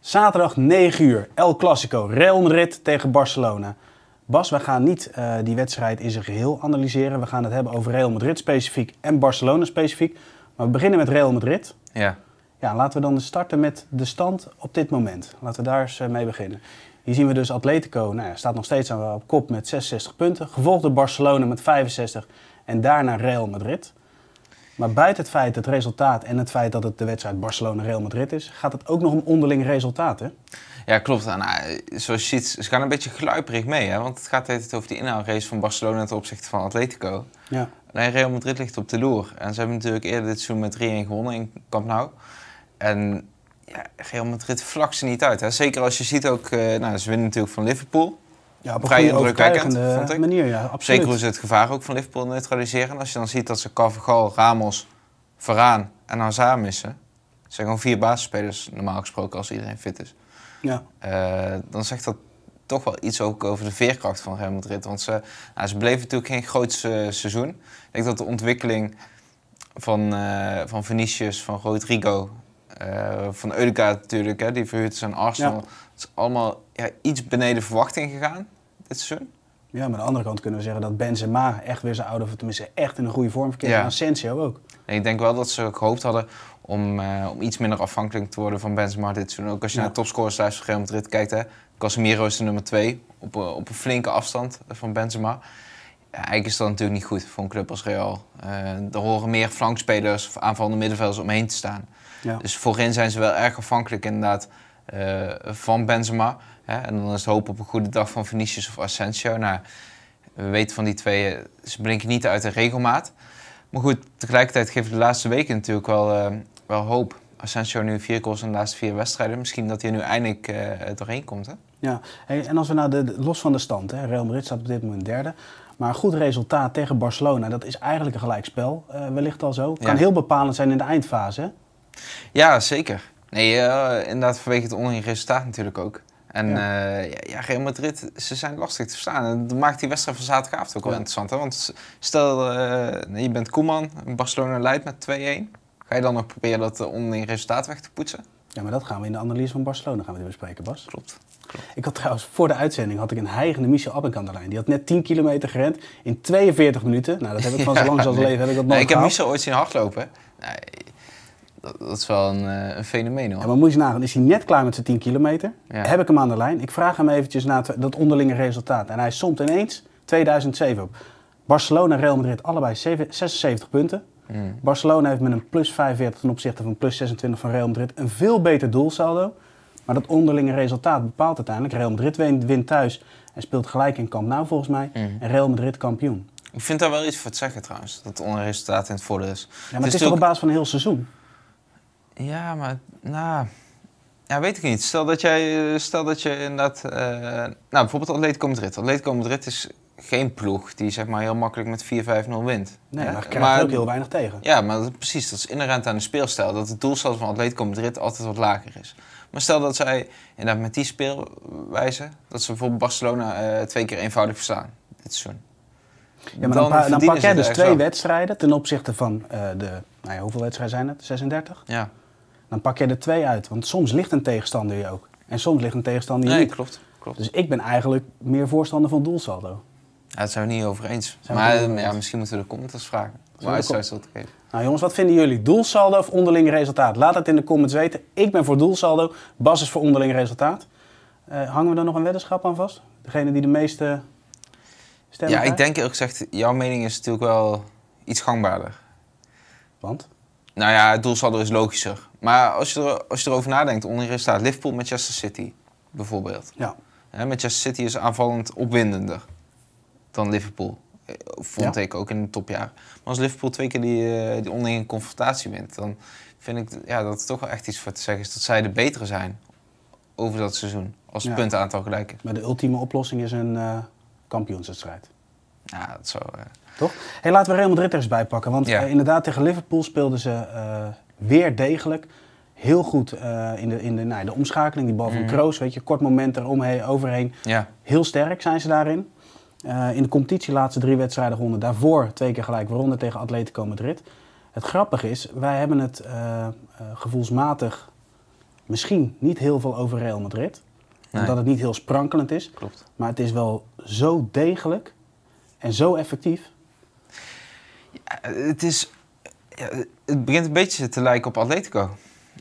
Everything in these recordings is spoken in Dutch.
Zaterdag 9 uur, El Clasico, Real Madrid tegen Barcelona. Bas, we gaan niet eh, die wedstrijd in zijn geheel analyseren. We gaan het hebben over Real Madrid specifiek en Barcelona specifiek. Maar we beginnen met Real Madrid. Ja. Ja, laten we dan starten met de stand op dit moment. Laten we daar eens eh, mee beginnen. Hier zien we dus Atletico, nou ja, staat nog steeds aan op kop met 66 punten. Gevolgd door Barcelona met 65 en daarna Real Madrid. Maar buiten het feit, het resultaat en het feit dat het de wedstrijd Barcelona-Real Madrid is, gaat het ook nog om onderling resultaat, Ja, klopt. Nou, nou, zoals je ziet, ze gaan een beetje gluiperig mee, hè? Want het gaat het over die inhaalrace van Barcelona ten opzichte van Atletico. Ja. Alleen Real Madrid ligt op de loer. En ze hebben natuurlijk eerder dit seizoen met 3-1 gewonnen in Camp Nou. En ja, Real Madrid vlakt ze niet uit. Hè? Zeker als je ziet ook, eh, nou, ze winnen natuurlijk van Liverpool ja, op een vrij indrukwekkend, manier, ja, absoluut. Zeker ze het gevaar ook van Liverpool neutraliseren. Als je dan ziet dat ze Carvajal, Ramos, Varaan en Hazard missen. Het zijn gewoon vier basisspelers normaal gesproken als iedereen fit is. Ja. Eh, dan zegt dat toch wel iets ook over de veerkracht van Real Madrid. Want ze, nou, ze bleven natuurlijk geen groot eh, seizoen. Ik denk dat de ontwikkeling van, uh, van Vinicius, van Rodrigo eh, van Eudeka natuurlijk, hè, die verhuurd is aan Arsenal. Het is allemaal iets beneden verwachting gegaan dit seizoen. Ja, maar aan de andere kant kunnen we zeggen dat Benzema echt weer zijn oude, of tenminste echt in een goede vorm verkeert. En Asensio ook. ik denk wel dat ze gehoopt hadden om, eh, om iets minder afhankelijk te worden van Benzema dit seizoen. Ook als je naar de topscorerslijst van Real Madrid kijkt, hè, Casemiro is de nummer 2 op, eh, op een flinke afstand van Benzema. Ja, eigenlijk is dat natuurlijk niet goed voor een club als Real. Uh, er horen meer flankspelers of aanvallende middenvelders omheen te staan. Ja. Dus voorin zijn ze wel erg afhankelijk inderdaad eh, van Benzema. Hè? En dan is het hoop op een goede dag van Vinicius of Asensio. Nou, we weten van die twee, ze blinken niet uit de regelmaat. Maar goed, tegelijkertijd geven de laatste weken natuurlijk wel, eh, wel hoop. Asensio nu vier goals in de laatste vier wedstrijden. Misschien dat hij nu eindelijk uh, doorheen komt. Hè? Ja, en als we naar de, los van de stand, hè, Real Madrid staat op dit moment derde. Maar een goed resultaat tegen Barcelona, dat is eigenlijk een gelijkspel. Uh, wellicht al zo. Kan heel bepalend zijn in de eindfase. Ja, zeker. Nee, uh, inderdaad vanwege het onderlinge resultaat natuurlijk ook. En eh, ja. ja, Real Madrid, ze zijn lastig te verstaan. En dat maakt die wedstrijd van zaterdagavond ook wel interessant. Hè? Want stel, eh, je bent Koeman, Barcelona leidt met 2-1. Ga je dan nog proberen dat onderlinge resultaat weg te poetsen? Ja, maar dat gaan we in de analyse van Barcelona gaan we bespreken, Bas. Klopt. Klopt. Ik had trouwens voor de uitzending had ik een heigende Michel Abbeck Die had net 10 kilometer gerend in 42 minuten. Nou, dat heb ik van zo lang als leven heb ik dat nooit Ik heb Michel ooit zien hardlopen. Nee, dat, is wel een, eh, een fenomeen hoor. maar moet je nagaan, is hij net klaar met zijn 10 kilometer? Heb ik hem aan de lijn? Ik vraag hem eventjes naar dat onderlinge resultaat. En hij somt ineens 2007 op. Barcelona en Real Madrid allebei 76 punten. Mm. Barcelona heeft met een plus 45 ten opzichte van plus 26 van Real Madrid een veel beter doelsaldo. Maar dat onderlinge resultaat bepaalt uiteindelijk. Real Madrid wint thuis en speelt gelijk in Camp Nou volgens mij. Mm. En Real Madrid kampioen. Ik vind daar wel iets voor te zeggen trouwens. Dat onderresultaat in het voordeel is. Ja, maar het is toch op basis van een heel seizoen? Ja, maar nou, ja, weet ik niet. Stel dat, jij, stel dat je inderdaad, uh, nou bijvoorbeeld Atletico Madrid. Atletico Madrid is geen ploeg die zeg maar heel makkelijk met 4-5-0 wint. Nee, maar krijgt maar, ook heel weinig tegen. Ja, maar precies, dat is inherent aan de speelstijl. Dat het doelstel van Atletico Madrid altijd wat lager is. Maar stel dat zij inderdaad met die speelwijze, dat ze bijvoorbeeld Barcelona eh, twee keer eenvoudig verslaan dit seizoen. Ja, maar dan, pak jij dus twee wedstrijden ten opzichte van eh, de, nou ja, hoeveel wedstrijden zijn het? 36? Ja dan pak je er twee uit. Want soms ligt een tegenstander je ook. En soms ligt een tegenstander je nee, klopt, klopt. Dus ik ben eigenlijk meer voorstander van doelsaldo. Ja, dat zijn we niet over eens. maar Ja, misschien moeten we de commenters vragen. het uitsluitsel te geven. Nou jongens, wat vinden jullie? Doelsaldo of onderling resultaat? Laat het in de comments weten. Ik ben voor doelsaldo. Bas is voor onderling resultaat. Eh, hangen we daar nog een weddenschap aan vast? Degene die de meeste stemmen Ja, ik denk eerlijk gezegd, jouw mening is natuurlijk wel iets gangbaarder. Want? Nou ja, doelsaldo is logischer. Maar als je, er, als je erover nadenkt, onderin staat Liverpool, Manchester City bijvoorbeeld. Ja. He, Manchester City is aanvallend opwindender dan Liverpool. Eh, vond ik ook in het topjaar. Maar als Liverpool twee keer die, eh, die onderlinge confrontatie wint, dan vind ik ja, dat er toch wel echt iets voor te zeggen is dat zij de betere zijn over dat seizoen. Als het ja. puntenaantal gelijk is. Maar de ultieme oplossing is een uh, kampioenswedstrijd. Ja, dat zou... Toch? Hey, laten we Real Madrid er eens bij pakken. Want inderdaad, tegen Liverpool speelden ze weer degelijk heel goed eh, in, de, in de, nou, de omschakeling. Die bal van mhm. Kroos, weet je, kort moment eroverheen. overheen. Ja. Heel sterk zijn ze daarin. Eh, in de competitie laatste drie wedstrijden ronden Daarvoor twee keer gelijk waaronder tegen Atletico Madrid. Het grappige is, wij hebben het eh, gevoelsmatig misschien niet heel veel over Real Madrid. Omdat het niet heel sprankelend is. Klopt. Maar het is wel zo degelijk en zo effectief. het is eh, het begint een beetje te lijken op Atletico.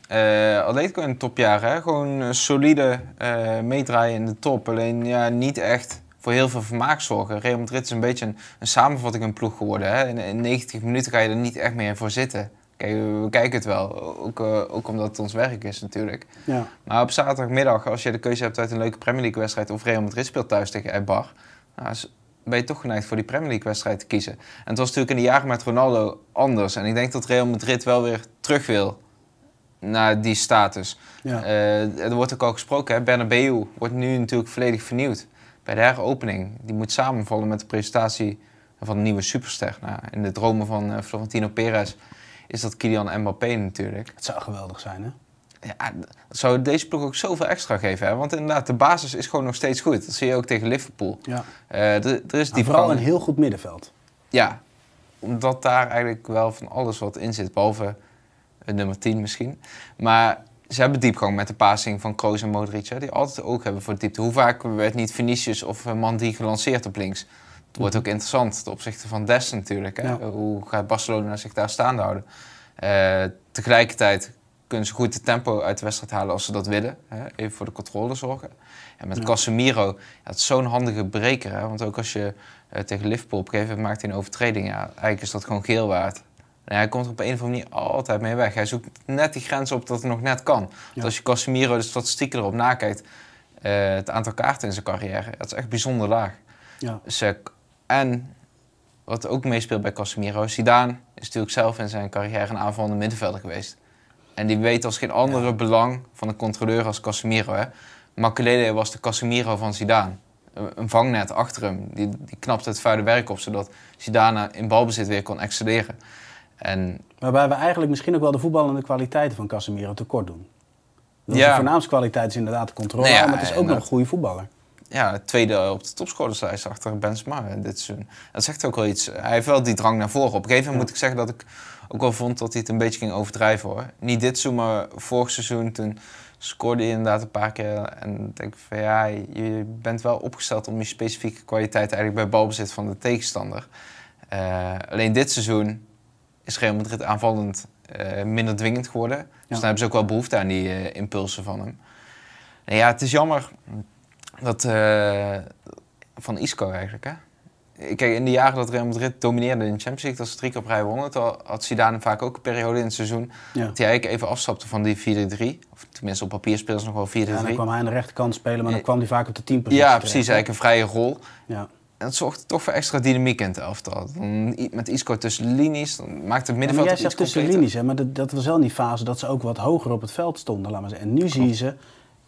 Eh, Atletico in topjaar, topjaren, hè? gewoon eh, solide uh, meedraaien in de top. Alleen ja, niet echt voor heel veel vermaak zorgen. Real Madrid is een beetje een, een samenvatting een ploeg geworden. Hè? In, 90 minuten ga je er niet echt meer voor zitten. Kijk, we, kijken het wel, ook, ook omdat het ons werk is natuurlijk. Ja. Maar op zaterdagmiddag, als je de keuze hebt uit een leuke Premier League wedstrijd of Real Madrid speelt thuis tegen Eibar, nou, is ben je toch geneigd voor die Premier League wedstrijd te kiezen. En het was natuurlijk in de jaren met Ronaldo anders. En ik denk dat Real Madrid wel weer terug wil naar die status. Eh, er wordt ook al gesproken, hè? Bernabeu wordt nu natuurlijk volledig vernieuwd. Bij de heropening, die moet samenvallen met de presentatie van de nieuwe superster. Nou, in de dromen van eh, Florentino Perez is dat Kylian Mbappé natuurlijk. Het zou geweldig zijn, hè? ja, zou deze ploeg ook zoveel extra geven. Hè? Want inderdaad, de basis is gewoon nog steeds goed. Dat zie je ook tegen Liverpool. Ja. Eh, er, is nou, die vooral een heel goed middenveld. Ja, omdat daar eigenlijk wel van alles wat in zit. Behalve nummer 10 misschien. Maar ze hebben diepgang met de passing van Kroos en Modric. Hè, die altijd ook hebben voor diepte. Hoe vaak werd niet Vinicius of Mandi gelanceerd op links? Het wordt mhm. ook interessant ten opzichte van Dessen natuurlijk. Hè? Hoe gaat Barcelona zich daar staande houden? Eh, tegelijkertijd kunnen ze goed de tempo uit de wedstrijd halen als ze dat willen. Hè? Even voor de controle zorgen. En met Casemiro, dat is zo'n handige breker. Hè? Want ook als je eh, tegen Liverpool op een gegeven moment maakt hij een overtreding. Ja, eigenlijk is dat gewoon geel waard. En hij komt er op een of andere manier altijd mee weg. Hij zoekt net die grens op dat het nog net kan. Ja. als je Casemiro de statistieken erop nakijkt, eh, het aantal kaarten in zijn carrière, dat is echt bijzonder laag. Ja. en wat ook meespeelt bij Casemiro, Zidane is natuurlijk zelf in zijn carrière een aanvallende middenvelder geweest. En die weet als geen andere belang van een controleur als Casemiro. Hè? Makelele was de Casemiro van Zidane. Een vangnet achter hem. Die, die knapte het vuile werk op, zodat Zidane in balbezit weer kon excelleren. En... Waarbij we eigenlijk misschien ook wel de voetballende kwaliteiten van Casemiro tekort doen. Dus De voornaamste kwaliteit is inderdaad de controle, nou maar het is ook nog een goede voetballer ja, tweede op de topscorerslijst achter Benzema dit seizoen. Dat zegt ook wel iets. Hij heeft wel die drang naar voren. Op een gegeven moment moet ik zeggen dat ik ook wel vond dat hij het een beetje ging overdrijven hoor. Niet dit seizoen, maar vorig seizoen toen scoorde hij inderdaad een paar keer. En denk van ja, je bent wel opgesteld om je specifieke kwaliteit eigenlijk bij balbezit van de tegenstander. Uh, alleen dit seizoen is Real Madrid aanvallend eh, minder dwingend geworden. Dus dan hebben ze ook wel behoefte aan die eh, impulsen van hem. En ja, het is jammer. Dat, eh, van Isco eigenlijk, hè? Kijk, in de jaren dat Real Madrid domineerde in de Champions League, dat ze drie keer op rij wonnen, had Zidane vaak ook een periode in het seizoen dat hij eigenlijk even afstapte van die 4-3. Of tenminste, op papier speelde ze nog wel 4-3. En dan kwam hij aan de rechterkant spelen, maar dan eh, kwam hij vaak op de 10 Ja, precies. Eigenlijk een vrije rol. Ja. En dat zorgde toch voor extra dynamiek in het elftal. met Isco tussen linies, dan maakt het middenveld ja, maar Jij zegt tussen linies, hè? maar dat, dat, was wel in die fase dat ze ook wat hoger op het veld stonden. Laat maar zeggen. En nu Klopt. zie je ze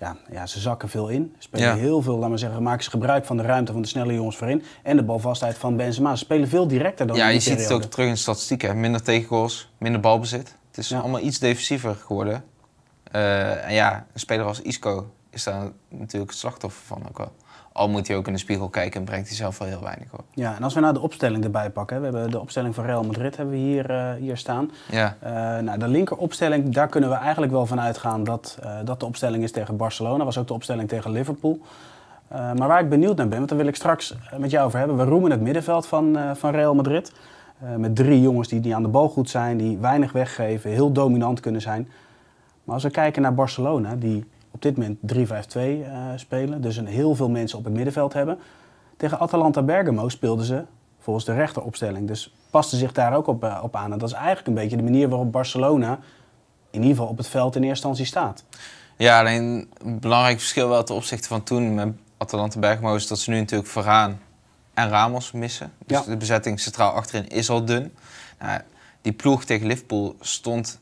ja, ja, ze zakken veel in. Spelen heel veel, laat maar zeggen, maken ze gebruik van de ruimte van de snelle jongens voorin. En de balvastheid van Benzema. Ze spelen veel directer dan Ja, je ziet het ook terug in statistieken. Minder tegengoals, minder balbezit. Het is allemaal iets defensiever geworden. Eh, en ja, een speler als Isco is daar natuurlijk het slachtoffer van ook wel. Al moet hij ook in de spiegel kijken en brengt hij zelf wel heel weinig op. Ja, en als we nou de opstelling erbij pakken. We hebben de opstelling van Real Madrid hebben we hier, eh, hier staan. Ja. Eh, nou, de linkeropstelling, daar kunnen we eigenlijk wel van uitgaan dat eh, dat de opstelling is tegen Barcelona. was ook de opstelling tegen Liverpool. maar waar ik benieuwd naar ben, want daar wil ik straks met jou over hebben. We roemen het middenveld van, van Real Madrid. met drie jongens die, die aan de bal goed zijn, die weinig weggeven, heel dominant kunnen zijn. Maar als we kijken naar Barcelona, die op dit moment 3-5-2 eh, spelen. Dus een heel veel mensen op het middenveld hebben. Tegen Atalanta Bergamo speelden ze volgens de rechteropstelling. Dus paste zich daar ook op, eh, op aan. En dat is eigenlijk een beetje de manier waarop Barcelona in ieder geval op het veld in eerste instantie staat. Ja, alleen een belangrijk verschil wel ten opzichte van toen met Atalanta Bergamo is dat ze nu natuurlijk vooraan en Ramos missen. Dus de bezetting centraal achterin is al dun. Nou, die ploeg tegen Liverpool stond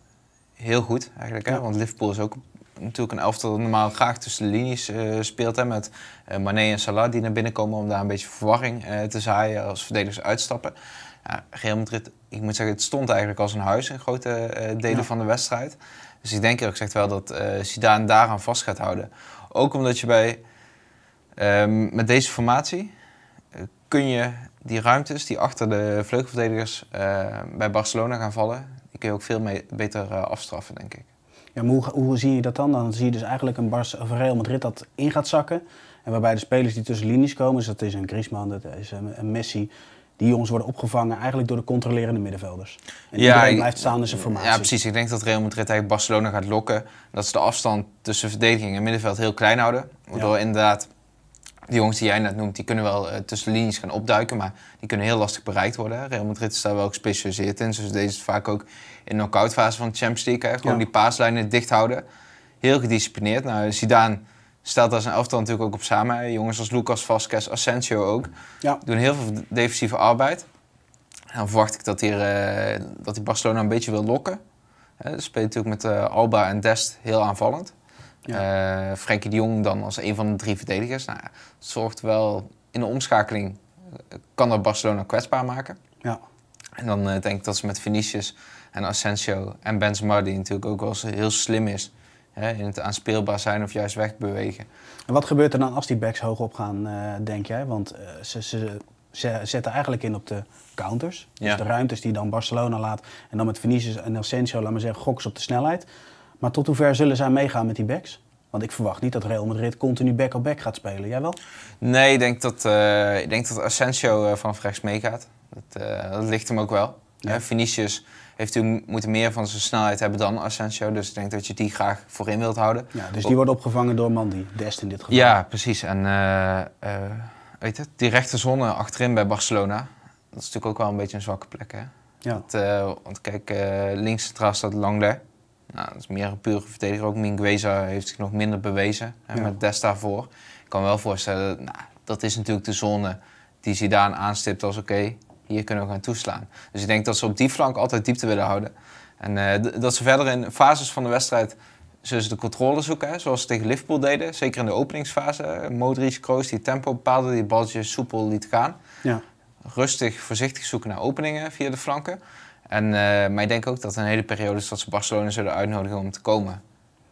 heel goed eigenlijk. Hè? Want Liverpool is ook natuurlijk een elftal dat normaal graag tussen de linies eh, speelt. Hè, met uh, Mané en Salah die naar binnen komen om daar een beetje verwarring eh, te zaaien als verdedigers uitstappen. Ja, Madrid, ik moet zeggen, het stond eigenlijk als een huis in grote delen van de wedstrijd. Dus ik denk ook gezegd wel dat Zidane daaraan vast gaat houden. Ook omdat je bij, ehm, met deze formatie kun je die ruimtes die achter de vleugelverdedigers bij Barcelona gaan vallen, die kun je ook veel beter afstraffen, denk ik. Ja, maar hoe, hoe zie je dat dan? Dan zie je dus eigenlijk een Bars of Real Madrid dat in gaat zakken. En waarbij de spelers die tussen linies komen, dus dat is een Griezmann, dat is een, Messi, die jongens worden opgevangen eigenlijk door de controlerende middenvelders. En ja, blijft staan in zijn formatie. Ja, precies. Ik denk dat Real Madrid eigenlijk Barcelona gaat lokken. Dat ze de afstand tussen verdediging en middenveld heel klein houden. Waardoor inderdaad die jongens die jij net noemt, die kunnen wel eh, tussen linies gaan opduiken, maar die kunnen heel lastig bereikt worden. Real Madrid is daar wel gespecialiseerd in. Dus deze vaak ook in de knock fase van de Champions League. Gewoon die paaslijnen dicht houden. Heel gedisciplineerd. Nou, Zidane stelt daar zijn elftal natuurlijk ook op samen. Jongens als Lucas Vasquez, Asensio ook. Ja. Doen heel veel defensieve arbeid. dan verwacht ik dat hier, eh, dat die Barcelona een beetje wil lokken. Hè? speelt natuurlijk met eh, Alba en Dest heel aanvallend. Ja. Eh, Frenkie de Jong dan als een van de drie verdedigers. Nou, zorgt wel in de omschakeling, eh, kan dat Barcelona kwetsbaar maken. Ja. En dan eh, denk ik dat ze met Vinicius en Asensio en Benzema, die natuurlijk ook wel heel slim is, hè, in het aanspeelbaar zijn of juist wegbewegen. En wat gebeurt er dan als die backs hoog op gaan, denk jij? Want ze, ze ze zetten eigenlijk in op de counters. Dus de ruimtes die dan Barcelona laat. En dan met Vinicius en Asensio, laat maar zeggen, gokken op de snelheid. Maar tot hoever zullen zij meegaan met die backs? Want ik verwacht niet dat Real Madrid continu back-op-back gaat spelen. Jij wel? Nee, ik denk dat, uh, ik denk dat Asensio eh, vanaf rechts meegaat. Dat, eh, dat, ligt hem ook wel. Ja. Vinicius heeft u, moet meer van zijn snelheid hebben dan Asensio. Dus ik denk dat je die graag voorin wilt houden. Ja, dus die wordt opgevangen door Mandy, Dest in dit geval. Ja, precies. En weet het, die rechte achterin bij Barcelona. Dat is natuurlijk ook wel een beetje een zwakke plek. Hè? Ja. Dat, want kijk, links centraal staat Langley. Nou, dat is meer een pure verdediger. Ook Mingueza heeft zich nog minder bewezen hè, met Dest daarvoor. Ik kan wel voorstellen, nou, dat is natuurlijk de zone die Zidane aanstipt als oké, hier kunnen we gaan toeslaan. Dus ik denk dat ze op die flank altijd diepte willen houden. En eh, dat ze verder in fases van de wedstrijd zullen ze de controle zoeken, zoals ze tegen Liverpool deden. Zeker in de openingsfase. Eh, Modric, Kroos die tempo bepaalde, die balletjes soepel liet gaan. Ja. Rustig, voorzichtig zoeken naar openingen via de flanken. En, eh, maar ik denk ook dat een hele periode dat ze Barcelona zullen uitnodigen om te komen.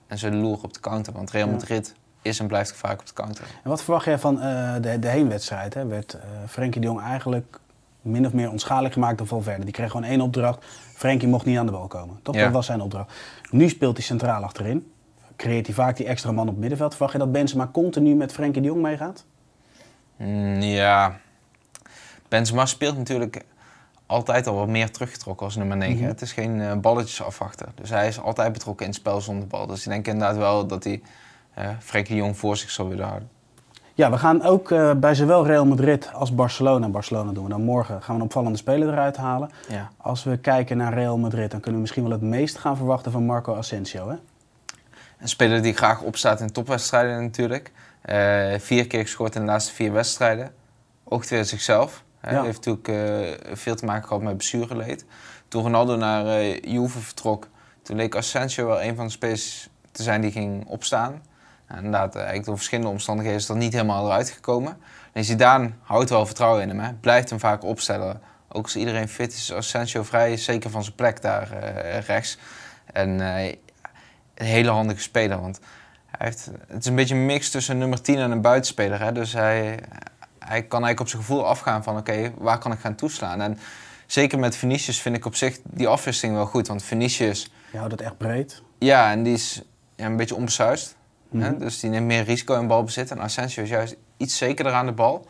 En zullen loeren op de counter, want Real Madrid is en blijft vaak op de counter. En wat verwacht jij van eh, de, de heenwedstrijd? Hè? Werd uh, Frenkie de Jong eigenlijk min of meer onschadelijk gemaakt door Valverde. Die kreeg gewoon één opdracht. Frenkie mocht niet aan de bal komen. Toch? Dat was zijn opdracht. Nu speelt hij centraal achterin. Creëert hij vaak die extra man op het middenveld. Verwacht je dat Benzema continu met Frenkie de Jong meegaat? Mm, ja. Benzema speelt natuurlijk altijd al wat meer teruggetrokken als nummer 9. Mhm. Het is geen eh, balletjes afwachten. Dus hij is altijd betrokken in het spel zonder bal. Dus ik denk inderdaad wel dat hij uh, Frenkie Jong voor zich zal willen houden. Ja, we gaan ook eh, bij zowel Real Madrid als Barcelona. Barcelona doen we dan morgen. Gaan we een opvallende speler eruit halen. Als we kijken naar Real Madrid, dan kunnen we misschien wel het meest gaan verwachten van Marco Asensio. Hè? Een speler die graag opstaat in topwedstrijden natuurlijk. vier keer gescoord in de laatste vier wedstrijden. Ook weer zichzelf. Hij heeft natuurlijk eh, veel te maken gehad met bestuurgeleed. Toen Ronaldo naar uh, Juve vertrok, toen leek Asensio wel een van de spelers te zijn die ging opstaan. inderdaad, eh, eigenlijk door verschillende omstandigheden is dat niet helemaal eruit gekomen. En Zidane houdt wel vertrouwen in hem, hè. blijft hem vaak opstellen. Ook als iedereen fit is, Asensio vrij zeker van zijn plek daar rechts. En een hele handige speler, want hij heeft, het is een beetje een mix tussen nummer 10 en een buitenspeler. Hè? Dus hij, hij kan eigenlijk op zijn gevoel afgaan van oké, waar kan ik gaan toeslaan? En zeker met Vinicius vind ik op zich die afwisseling wel goed. Want Vinicius... Je houdt het echt breed. Ja, en die is ja, een beetje onbesuist. Mhm. Dus die neemt meer risico in balbezit. En Asensio is juist iets zekerder aan de bal.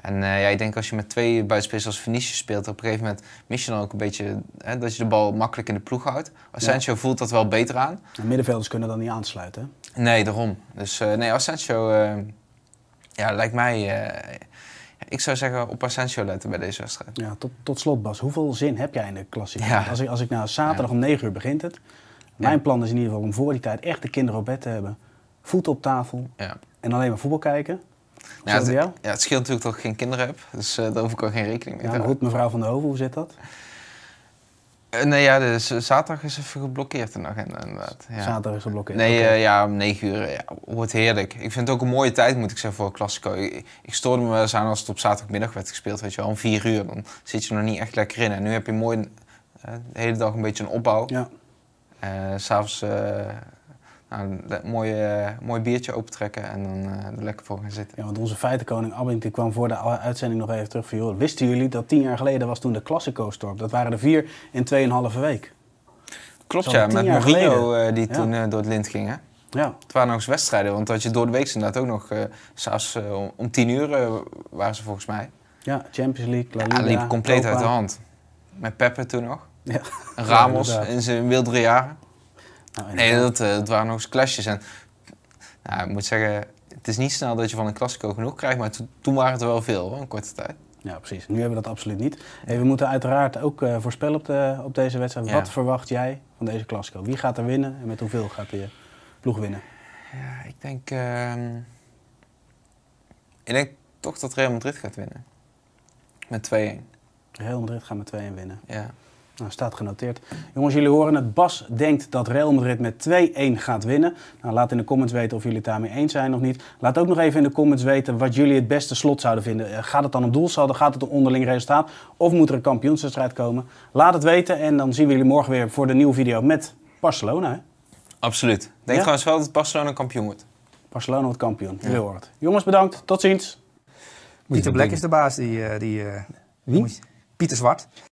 En eh, ja, ik denk als je met twee buitenspelers als Vinicius speelt, op een gegeven moment mis je dan ook een beetje hè, dat je de bal makkelijk in de ploeg houdt. Asensio voelt dat wel beter aan. En middenvelders kunnen dan niet aansluiten. Nee, daarom. Dus uh, nee, Asensio eh, ja, lijkt mij ik zou zeggen op Asensio letten bij deze wedstrijd. Ja, tot, tot slot Bas, hoeveel zin heb jij in de klassieker? Als, ik, als ik nou zaterdag om 9 uur begint het. Mijn plan is in ieder geval om voor die tijd echt de kinderen op bed te hebben. Voet op tafel en alleen maar voetbal kijken. Ja het, ja, het, scheelt natuurlijk dat ik geen kinderen heb, dus uh, daar hoef ik ook geen rekening mee te houden. Goed, mevrouw Van der Hoven, hoe zit dat? Eh, nee, ja, dus zaterdag is even geblokkeerd in de agenda inderdaad. Ja. Zaterdag is geblokkeerd? Nee, eh, ja, om negen uur ja, wordt heerlijk. Ik vind het ook een mooie tijd, moet ik zeggen, voor klassico. Ik, ik stoorde me wel eens aan als het op zaterdagmiddag werd gespeeld, weet je wel. Om vier uur, dan zit je nog niet echt lekker in. En nu heb je mooi eh, de hele dag een beetje een opbouw. Ja. S'avonds nou, mooie, mooi biertje opentrekken en dan eh, er lekker voor gaan zitten. Ja, want onze feitenkoning Abbing die kwam voor de uitzending nog even terug van... wisten jullie dat tien jaar geleden was toen de Classico storm? Dat waren er vier in tweeënhalve week. Klopt ja, met Mourinho eh, die toen eh, door het lint ging hè? Ja. Het waren nog eens wedstrijden, want dat je door de week inderdaad ook nog, uh, om tien uur waren ze volgens mij. Ja, Champions League, La Liga, ja, liep compleet uit de hand. Met Pepe toen nog. Ja. Ramos in zijn wildere jaren. Nou, nee, eh, dat, waren nog eens klasjes. En, nou, ik moet zeggen, het is niet snel dat je van een klassico genoeg krijgt, maar toen waren het er wel veel, hoor, een korte tijd. Ja, precies. Nu hebben we dat absoluut niet. Hey, we moeten uiteraard ook eh, voorspellen op, de, op deze wedstrijd. Wat verwacht jij van deze Classico? Wie gaat er winnen en met hoeveel gaat die ploeg winnen? Ja, ik denk... Ehm, ik denk toch dat Real Madrid gaat winnen. Met 2-1. Real Madrid gaat met 2-1 winnen. Ja. Nou, staat genoteerd. Jongens, jullie horen het. Bas denkt dat Real Madrid met 2-1 gaat winnen. Nou, laat in de comments weten of jullie het daarmee eens zijn of niet. Laat ook nog even in de comments weten wat jullie het beste slot zouden vinden. Eh, gaat het dan om doelsaldo? Gaat het om onderling resultaat? Of moet er een kampioenswedstrijd komen? Laat het weten en dan zien we jullie morgen weer voor de nieuwe video met Barcelona. Absoluut. Denk gewoon trouwens wel dat Barcelona kampioen wordt. Barcelona wordt kampioen. Jullie horen. Jongens, bedankt. Tot ziens. Pieter Black is de baas die... Eh, die eh, Wie? Pieter Zwart.